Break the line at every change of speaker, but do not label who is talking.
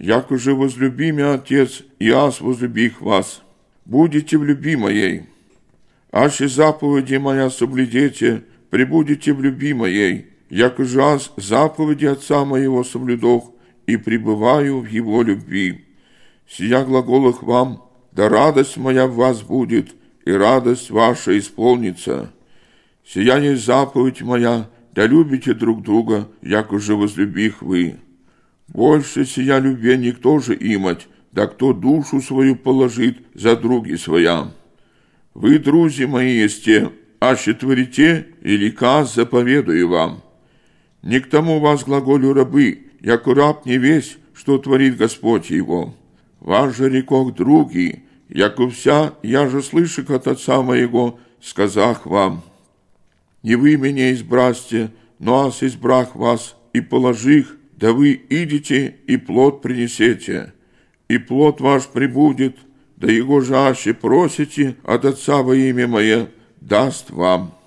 Як уже возлюби меня, Отец, и аз возлюбих вас. Будете в люби моей. Аще заповеди моя соблюдете, прибудете в люби моей. Як уже аз заповеди Отца моего соблюдох, и пребываю в его любви. Сия глаголах вам, да радость моя в вас будет, и радость ваша исполнится. Сия не заповедь моя, да любите друг друга, як уже возлюбих вы». Больше сия любви никто же имать, да кто душу свою положит за други своя. Вы, друзі мои, есте, аще творите, велика заповедую вам. Не к тому вас глаголю рабы, яко раб не весь, что творит Господь его. Ваш же рекок други, як у вся, я же слышу от отца моего, сказах вам. Не вы меня избрасте, но аз избрах вас и положих, да вы идите и плод принесете, и плод ваш прибудет, да его жаще просите от Отца во имя Мое, даст вам».